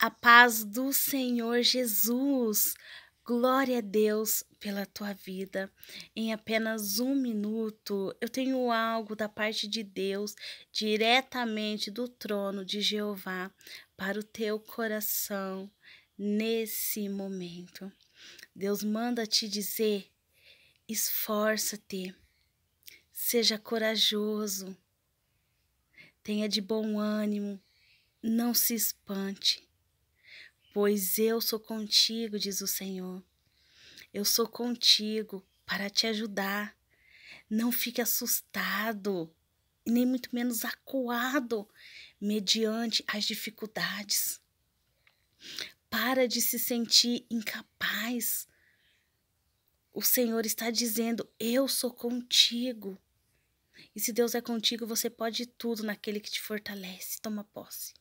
A paz do Senhor Jesus. Glória a Deus pela tua vida. Em apenas um minuto, eu tenho algo da parte de Deus, diretamente do trono de Jeová, para o teu coração nesse momento. Deus manda te dizer: esforça-te, seja corajoso, tenha de bom ânimo, não se espante Pois eu sou contigo, diz o Senhor. Eu sou contigo para te ajudar. Não fique assustado, nem muito menos acuado mediante as dificuldades. Para de se sentir incapaz. O Senhor está dizendo: Eu sou contigo. E se Deus é contigo, você pode tudo naquele que te fortalece. Toma posse.